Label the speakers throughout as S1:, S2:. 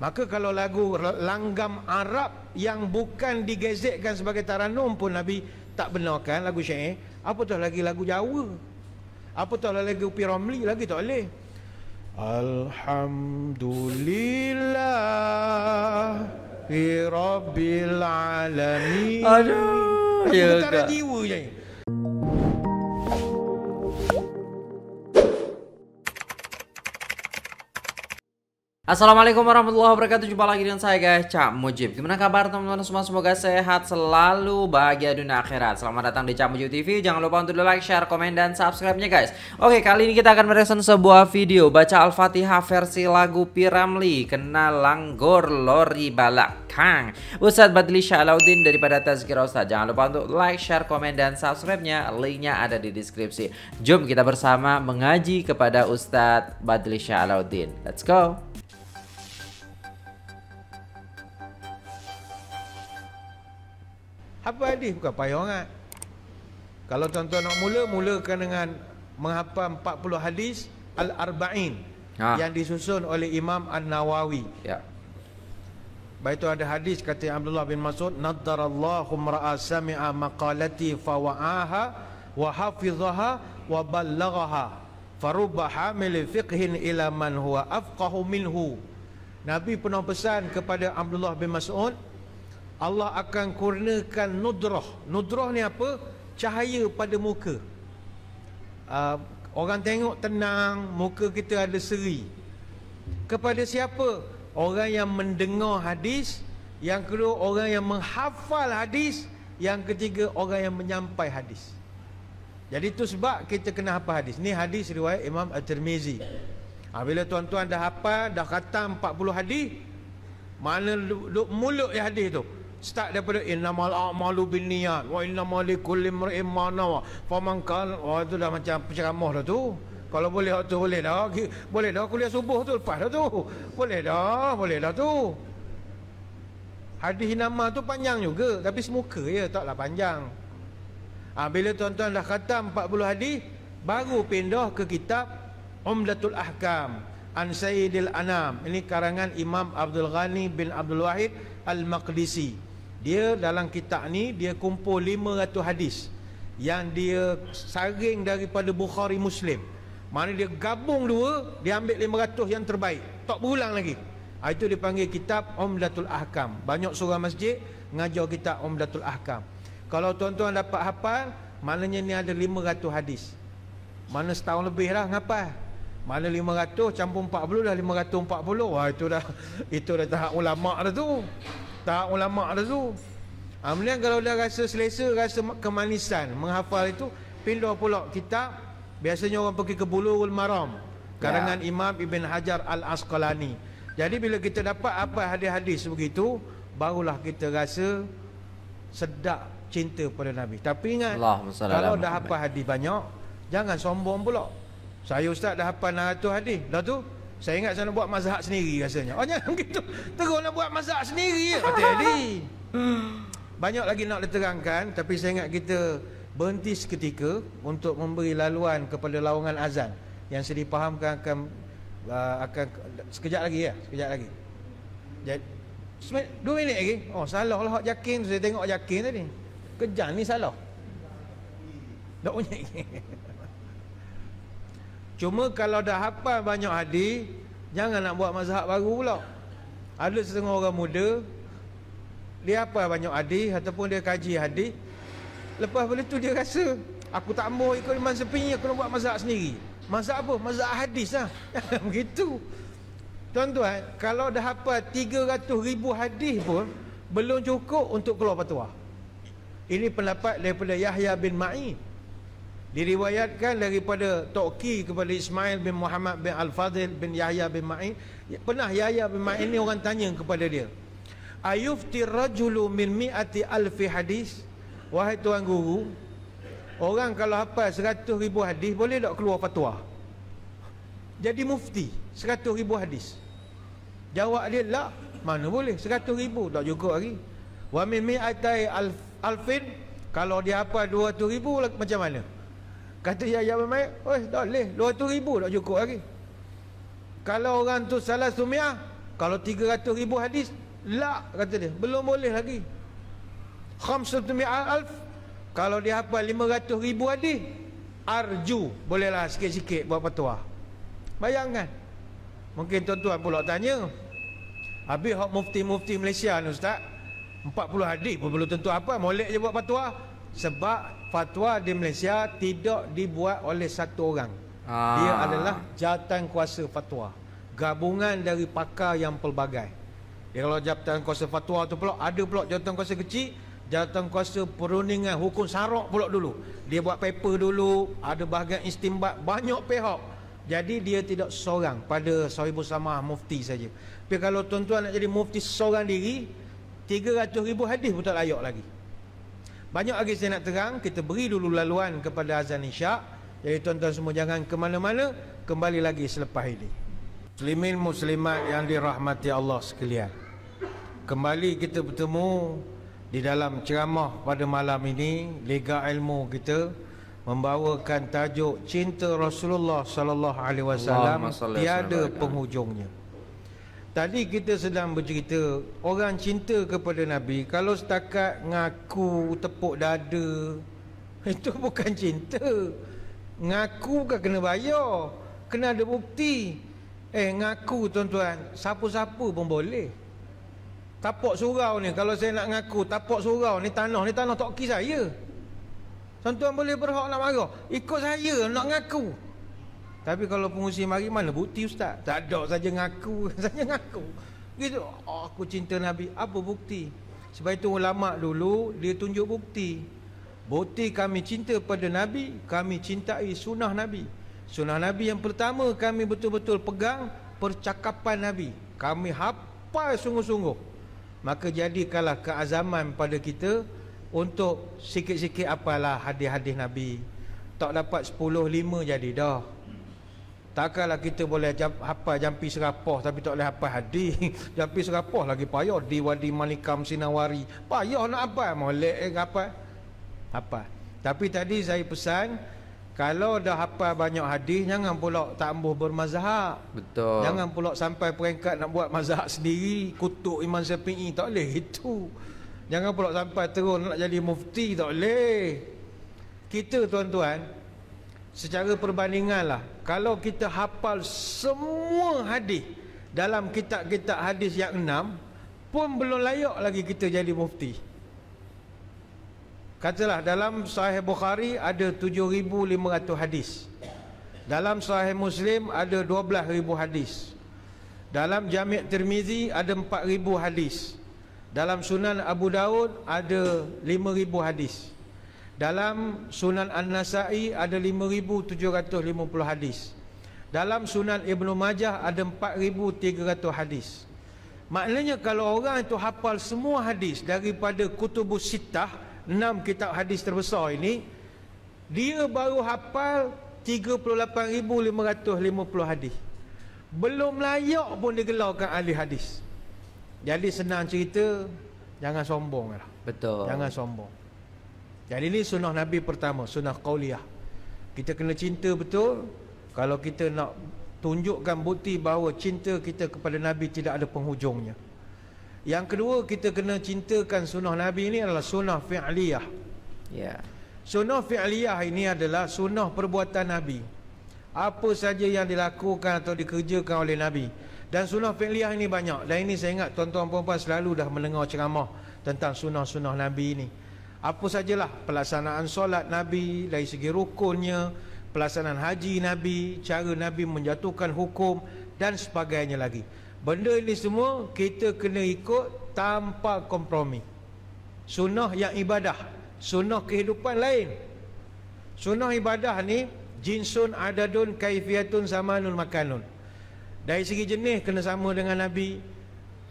S1: Maka kalau lagu langgam Arab yang bukan digezekkan sebagai taranum pun Nabi tak benarkan lagu syair. Apa tu lagi lagu Jawa? Apa lagi lagu Piramli lagi tak boleh? Alhamdulillah Rabbil Alamin Aduh Apa ya tak ada jiwa
S2: je Assalamualaikum warahmatullahi wabarakatuh Jumpa lagi dengan saya guys Cak Mujib Gimana kabar teman-teman semua Semoga sehat selalu Bahagia dunia akhirat Selamat datang di Cak Mujib TV Jangan lupa untuk like, share, komen, dan subscribe-nya guys Oke kali ini kita akan meresen sebuah video Baca Al-Fatihah versi lagu Piramli kenal Langgor Lori Balak Kang Ustadz Badli Syalaudin daripada Tazkira Ustadz Jangan lupa untuk like, share, komen, dan subscribe-nya Linknya ada di deskripsi Jom kita bersama mengaji kepada Ustadz Badli Syalaudin Let's go
S1: apa hadis bukan payah sangat kalau tuan-tuan nak mula mulakan dengan menghafal 40 hadis al-arba'in ha. yang disusun oleh Imam An-Nawawi ya baik itu ada hadis kata Abdullah bin Mas'ud naddarallahu ra'a sami'a maqalati fa wa'aha wa hafizaha wa ballaghaha faruba hamil fiqhin ila man huwa afqahu minhu Nabi pernah pesan kepada Abdullah bin Mas'ud Allah akan kurniakan nudrah Nudrah ni apa? Cahaya pada muka ah, Orang tengok tenang Muka kita ada seri Kepada siapa? Orang yang mendengar hadis Yang kedua orang yang menghafal hadis Yang ketiga orang yang menyampaikan hadis Jadi itu sebab kita kena hafal hadis Ni hadis riwayat Imam Al-Tirmizi ha, ah, Bila tuan-tuan dah hafal Dah kata 40 hadis Mana duduk mulut ya hadis tu start daripada innamal a'malu binniyat wa innamal likulli imrin ma nawa pemangkal, kan oh itu dah macam penceramah dah tu kalau boleh tu boleh dah boleh dah kuliah subuh tu lepas dah tu boleh dah boleh dah tu hadis nama tu panjang juga tapi semuka ya taklah panjang ha, bila tuan-tuan dah khatam 40 hadis baru pindah ke kitab umdatul ahkam an sayyidil anam ini karangan imam abdul ghani bin abdul wahid al maqdisi dia dalam kitab ni dia kumpul 500 hadis yang dia saring daripada Bukhari Muslim mana dia gabung dua dia ambil 500 yang terbaik tak berulang lagi ha, itu dipanggil kitab Umdatul Ahkam banyak surah masjid ngajar kitab Umdatul Ahkam kalau tuan-tuan dapat hafal maknanya ni ada 500 hadis mana setahun lebih lah ngapal mana 500 campur 40 dah 540 wah itu dah itu dah tahap ulama' dah tu tak ulama dah tu. Ah, Kemudian ha, kalau dia rasa selesa, rasa kemanisan menghafal itu, pindah pula kitab. Biasanya orang pergi ke Bulughul Maram karangan ya. Imam Ibn Hajar Al-Asqalani. Jadi bila kita dapat apa hadis-hadis begitu, barulah kita rasa sedap cinta pada Nabi. Tapi ingat kalau dah hafal hadis banyak, jangan sombong pula. Saya ustaz dah hafal 600 hadis. Dah tu saya ingat saya nak buat mazhab sendiri rasanya. Oh, jangan gitu. Terus nak buat mazhab sendiri je. Kata Ali. Banyak lagi nak diterangkan. Tapi saya ingat kita berhenti seketika untuk memberi laluan kepada lawangan azan. Yang saya dipahamkan akan, uh, akan sekejap lagi ya. Sekejap lagi. Jadi, dua minit lagi. Oh, salah lah. Jakin. Saya tengok Jakin tadi. Kejap ni salah. Tak punya. Cuma kalau dah hafal banyak hadis, jangan nak buat mazhab baru pula. Ada setengah orang muda dia apa banyak hadis ataupun dia kaji hadis, lepas boleh tu dia rasa aku tak mau ikut iman sepinya aku nak buat mazhab sendiri. Mazhab apa? Mazhab hadis lah. Begitu. Tuan-tuan, kalau dah hafal 300 ribu hadis pun, belum cukup untuk keluar patuah. Ini pendapat daripada Yahya bin Mai. Diriwayatkan daripada Toki kepada Ismail bin Muhammad bin Al-Fadhil bin Yahya bin Ma'in. Pernah Yahya bin Ma'in ni orang tanya kepada dia. Ayufti rajulu min mi'ati alfi hadis. Wahai Tuan Guru. Orang kalau hafal seratus ribu hadis boleh tak keluar fatwa? Jadi mufti seratus ribu hadis. Jawab dia lah. Mana boleh seratus ribu tak cukup lagi. Wa min mi'ati alfin. Kalau dia hafal dua ratus ribu Macam mana? Kata ya ya mai, oi dah leh ribu, dah cukup lagi. Kalau orang tu salah sumiah, kalau ribu hadis, lak kata dia, belum boleh lagi. Alf, kalau dia hafal ribu hadis, arju bolehlah sikit-sikit buat petua. Bayangkan. Mungkin tuan-tuan pula tanya. Habis hak mufti-mufti Malaysia ni ustaz, 40 hadis pun belum tentu apa, molek je buat petua sebab fatwa di Malaysia tidak dibuat oleh satu orang. Ah. Dia adalah jawatan kuasa fatwa. Gabungan dari pakar yang pelbagai. Ya, kalau jawatan kuasa fatwa tu pula, ada pula jawatan kuasa kecil, jawatan kuasa perundingan hukum sarok pula dulu. Dia buat paper dulu, ada bahagian istimbat, banyak pihak. Jadi dia tidak seorang pada sahibu sama mufti saja. Tapi kalau tuan-tuan nak jadi mufti seorang diri, 300 ribu hadis pun tak layak lagi. Banyak lagi saya nak terang Kita beri dulu laluan kepada azan isyak Jadi tuan-tuan semua jangan ke mana-mana Kembali lagi selepas ini Muslimin muslimat yang dirahmati Allah sekalian Kembali kita bertemu Di dalam ceramah pada malam ini Liga ilmu kita Membawakan tajuk Cinta Rasulullah Sallallahu Alaihi Wasallam Tiada penghujungnya Tadi kita sedang bercerita Orang cinta kepada Nabi Kalau setakat ngaku tepuk dada Itu bukan cinta Ngaku kan kena bayar Kena ada bukti Eh ngaku tuan-tuan Siapa-siapa pun boleh Tapak surau ni Kalau saya nak ngaku Tapak surau ni tanah Ni tanah kisah saya Tuan-tuan boleh berhak nak marah Ikut saya nak ngaku tapi kalau pengusir mari mana bukti ustaz? Tak ada saja ngaku, saja ngaku. Gitu. Oh, aku cinta Nabi. Apa bukti? Sebab itu ulama dulu dia tunjuk bukti. Bukti kami cinta pada Nabi, kami cintai sunnah Nabi. Sunnah Nabi yang pertama kami betul-betul pegang percakapan Nabi. Kami hafal sungguh-sungguh. Maka jadikanlah keazaman pada kita untuk sikit-sikit apalah hadis-hadis Nabi. Tak dapat 10 5 jadi dah. Takkanlah kita boleh jam, jampi serapah tapi tak boleh hafal hadis. jampi serapah lagi payah di wadi malikam sinawari. Payah nak apa molek eh apa? Apa? Tapi tadi saya pesan kalau dah hafal banyak hadis jangan pula tak ambuh bermazhab.
S2: Betul. Jangan
S1: pula sampai peringkat nak buat mazhab sendiri, kutuk Imam Syafi'i tak boleh itu. Jangan pula sampai terus nak jadi mufti tak boleh. Kita tuan-tuan, secara perbandingan lah kalau kita hafal semua hadis dalam kitab-kitab hadis yang enam pun belum layak lagi kita jadi mufti katalah dalam sahih Bukhari ada 7500 hadis dalam sahih Muslim ada 12000 hadis dalam Jami' Tirmizi ada 4000 hadis dalam Sunan Abu Daud ada 5000 hadis dalam Sunan An-Nasai ada 5750 hadis. Dalam Sunan Ibnu Majah ada 4300 hadis. Maknanya kalau orang itu hafal semua hadis daripada Kutubus Sittah, 6 kitab hadis terbesar ini, dia baru hafal 38550 hadis. Belum layak pun digelarkan ahli hadis. Jadi senang cerita, jangan sombonglah.
S2: Betul. Jangan
S1: sombong. Jadi ini sunnah Nabi pertama, sunnah qauliyah. Kita kena cinta betul. Kalau kita nak tunjukkan bukti bahawa cinta kita kepada Nabi tidak ada penghujungnya. Yang kedua, kita kena cintakan sunnah Nabi ini adalah sunnah fi'liyah. Yeah. Sunnah fi'liyah ini adalah sunnah perbuatan Nabi. Apa saja yang dilakukan atau dikerjakan oleh Nabi. Dan sunnah fi'liyah ini banyak. Dan ini saya ingat tuan-tuan puan selalu dah mendengar ceramah tentang sunnah-sunnah Nabi ini apa sajalah pelaksanaan solat Nabi dari segi rukunnya pelaksanaan haji Nabi cara Nabi menjatuhkan hukum dan sebagainya lagi benda ini semua kita kena ikut tanpa kompromi sunnah yang ibadah sunnah kehidupan lain sunnah ibadah ni jinsun adadun kaifiyatun samanun makanun dari segi jenis kena sama dengan Nabi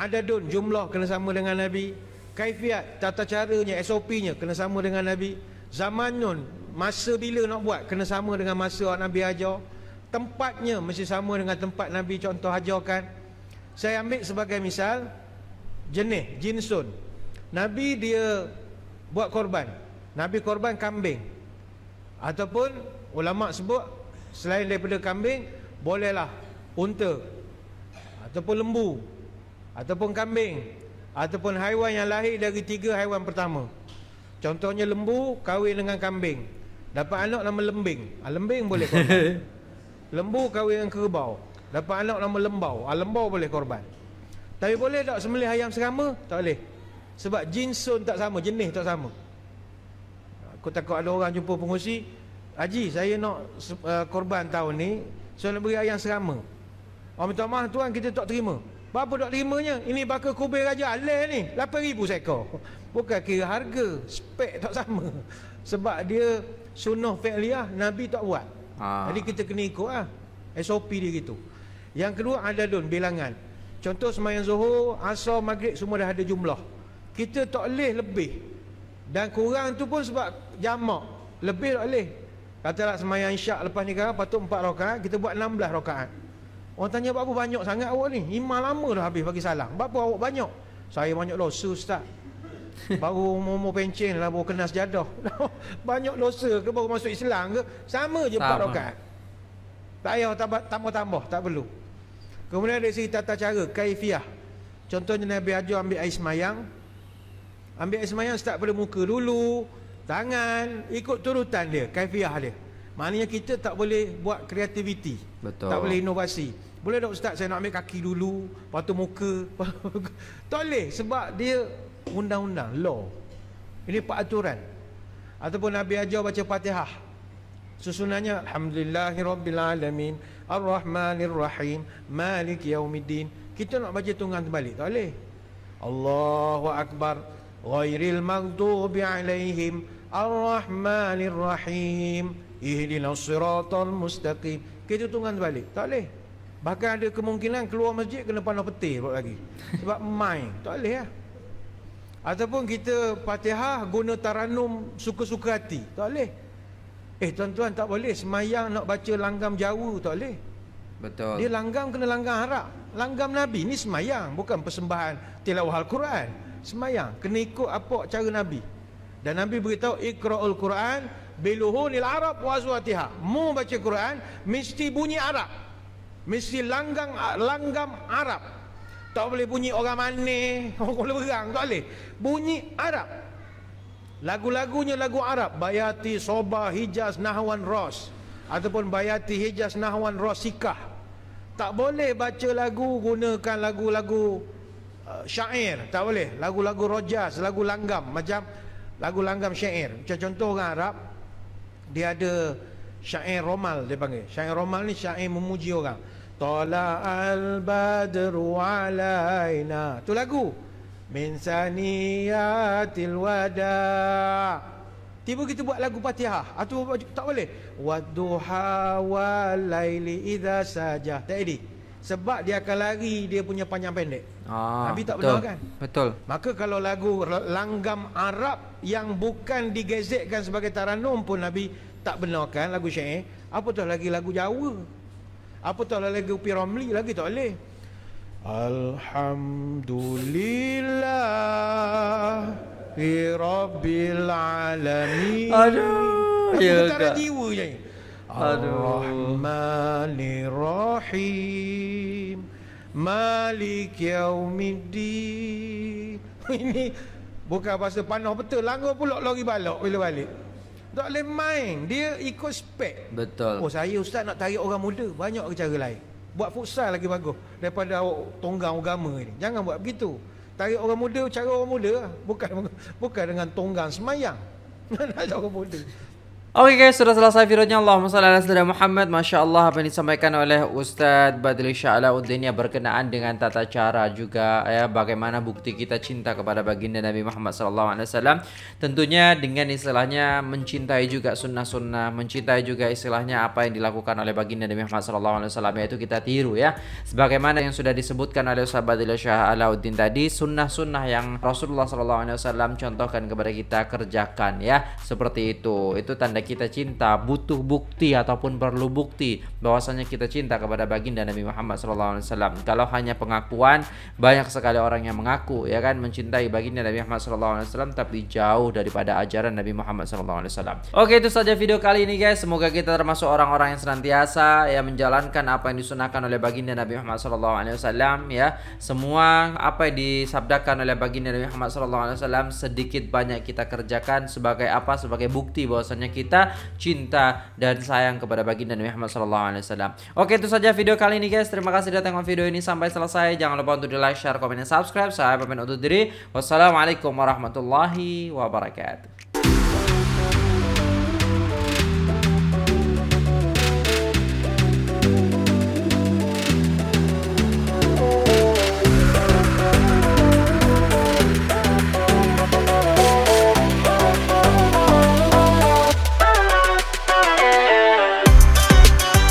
S1: adadun jumlah kena sama dengan Nabi kaifiat tata caranya SOP-nya kena sama dengan Nabi zamannya masa bila nak buat kena sama dengan masa orang Nabi ajar tempatnya mesti sama dengan tempat Nabi contoh ajarkan saya ambil sebagai misal jenis jinsun Nabi dia buat korban Nabi korban kambing ataupun ulama sebut selain daripada kambing bolehlah unta ataupun lembu ataupun kambing ataupun haiwan yang lahir dari tiga haiwan pertama contohnya lembu kahwin dengan kambing dapat anak nama lembing ha, lembing boleh korban lembu kahwin dengan kerbau dapat anak nama lembau ha, lembau boleh korban tapi boleh tak sembelih ayam serama tak boleh sebab jinsun tak sama jenis tak sama aku takut ada orang jumpa pengusi Haji saya nak uh, korban tahun ni so nak beri ayam serama orang minta maaf tuan kita tak terima Berapa nak terimanya? Ini bakar kubir raja Alih ni, 8 ribu seekor. Bukan kira harga, spek tak sama. Sebab dia sunnah fi'liyah, Nabi tak buat. Ha. Jadi kita kena ikut lah. SOP dia gitu. Yang kedua, ada adadun, bilangan. Contoh semayang zuhur, asal maghrib, semua dah ada jumlah. Kita tak boleh lebih. Dan kurang tu pun sebab jamak. Lebih tak boleh. Katalah semayang syak lepas ni kan, patut empat rakaat, kita buat enam 16 rokaan. Orang tanya apa banyak sangat awak ni? Imam lama dah habis bagi salam. Apa awak banyak? Saya banyak losa ustaz. Baru umur-umur pencin lah baru kena sejadah. banyak losa ke baru masuk Islam ke? Sama je empat rakaat. Tak payah tambah-tambah, tak perlu. Kemudian ada cerita tata cara, kaifiah. Contohnya Nabi Ajo ambil air semayang. Ambil air semayang start pada muka dulu, tangan, ikut turutan dia, kaifiah dia. Maknanya kita tak boleh buat kreativiti. Betul. Tak boleh inovasi. Boleh tak ustaz saya nak ambil kaki dulu Lepas tu muka Tak boleh sebab dia undang-undang Law Ini peraturan Ataupun Nabi ajar baca fatihah Susunannya Alhamdulillahirrabbilalamin Ar-Rahmanirrahim Malik yaumiddin Kita nak baca tunggang terbalik Tak boleh Allahu Akbar Ghairil maghdubi alaihim Ar-Rahmanirrahim Ihdina siratal mustaqim Kita tunggang terbalik Tak boleh Bahkan ada kemungkinan keluar masjid kena panah peti buat lagi. Sebab mai, tak boleh lah. Ataupun kita patihah guna taranum suka-suka hati. Tak boleh. Eh tuan-tuan tak boleh semayang nak baca langgam jauh tak boleh. Betul. Dia langgam kena langgam harap. Langgam Nabi ni semayang. Bukan persembahan tilawah Al-Quran. Semayang. Kena ikut apa cara Nabi. Dan Nabi beritahu ikra'ul Quran biluhunil Arab wa azwatiha. Mu baca Quran mesti bunyi Arab mesti langgang ah, langgam Arab tak boleh bunyi orang mana orang boleh berang tak boleh bunyi Arab lagu-lagunya lagu Arab Bayati Soba Hijaz Nahwan Ros ataupun Bayati Hijaz Nahwan Rosikah tak boleh baca lagu gunakan lagu-lagu uh, syair tak boleh lagu-lagu rojas lagu langgam macam lagu langgam syair macam contoh orang Arab dia ada syair romal dia panggil syair romal ni syair memuji orang Tola al-badr alaina Tu lagu Min saniyatil wada' Tiba kita buat lagu patihah Atau ah, tak boleh Wadduha walaili idha sajah Tak edih sebab dia akan lari dia punya panjang pendek. Ah, Nabi tak betul, benar kan? Betul. Maka kalau lagu langgam Arab yang bukan digezekkan sebagai taranum pun Nabi tak benarkan lagu syair. Apa tu lagi lagu Jawa? Apa tak boleh lagi upi Ramli lagi tak boleh. Alhamdulillah Rabbil Alamin Aduh Aku ketara ya jiwa je Ar-Rahmanirrahim Malik Yaumiddin Ini bukan pasal panah betul Langgar pulak lori balok bila balik, balik. Tak boleh main Dia ikut spek Betul Oh saya ustaz nak tarik orang muda Banyak cara lain Buat futsal lagi bagus Daripada awak tonggang agama ni Jangan buat begitu Tarik orang muda Cara orang muda lah. Bukan bukan dengan tonggang semayang Nak
S2: ajak orang muda Okay guys, sudah selesai videonya. Allahumma salli ala sayyidina Muhammad. Masya-Allah apa yang disampaikan oleh Ustaz Badli Syalauddin yang berkenaan dengan tata cara juga ya bagaimana bukti kita cinta kepada baginda Nabi Muhammad sallallahu alaihi wasallam. Tentunya dengan istilahnya mencintai juga sunnah-sunnah, mencintai juga istilahnya apa yang dilakukan oleh baginda Nabi Muhammad sallallahu alaihi wasallam yaitu kita tiru ya. Sebagaimana yang sudah disebutkan oleh Ustaz Badli Syalauddin tadi, sunnah-sunnah yang Rasulullah sallallahu alaihi wasallam contohkan kepada kita kerjakan ya. Seperti itu. Itu tanda kita cinta butuh bukti ataupun perlu bukti bahwasanya kita cinta kepada baginda Nabi Muhammad SAW. Kalau hanya pengakuan, banyak sekali orang yang mengaku ya kan mencintai baginda Nabi Muhammad SAW tapi jauh daripada ajaran Nabi Muhammad SAW. Oke itu saja video kali ini guys. Semoga kita termasuk orang-orang yang senantiasa ya menjalankan apa yang disunahkan oleh baginda Nabi Muhammad SAW ya. Semua apa yang disabdakan oleh baginda Nabi Muhammad SAW sedikit banyak kita kerjakan sebagai apa sebagai bukti bahwasanya kita kita cinta dan sayang kepada baginda Nabi Muhammad sallallahu alaihi wasallam. Oke, itu saja video kali ini guys. Terima kasih sudah tengok video ini sampai selesai. Jangan lupa untuk di-like, share, komen, dan subscribe. Saya pamit undur diri. Wassalamualaikum warahmatullahi wabarakatuh.